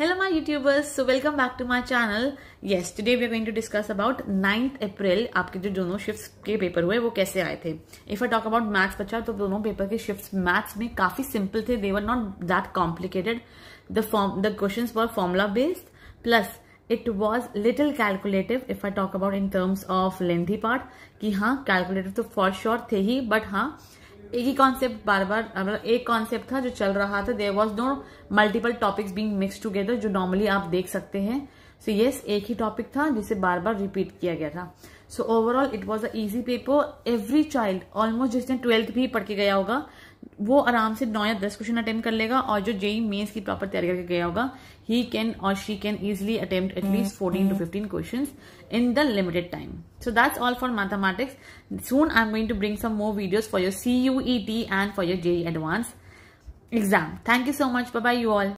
Hello my YouTubers, so welcome back to my channel. Yes, today we are going to discuss about 9th April, आपके जो दोनों shifts के paper हुए वो कैसे आए थे if I talk about maths बच्चा तो दोनों पेपर के शिफ्ट मैथ्स में काफी सिंपल थे they were not that complicated the form the question were formula based plus it was little calculative if I talk about in terms of lengthy part कि हाँ calculative तो for sure थे ही but हाँ एक ही concept बार बार मतलब एक concept था जो चल रहा था there was no multiple topics being mixed together जो नॉर्मली आप देख सकते हैं सो so, यस yes, एक ही टॉपिक था जिसे बार बार रिपीट किया गया था so overall it was a easy paper every child almost जिसने ट्वेल्थ भी पढ़ के गया होगा वो आराम से नौ या दस क्वेश्चन अटेम्प्ट कर लेगा और जो जेई मेन्स e e की प्रॉपर तैयारी करके गया होगा ही कैन और she can easily attempt at least fourteen to fifteen question in the limited time so that's all for mathematics soon I am going to bring some more videos for your C U E T and for your JEE advance exam thank you so much bye you all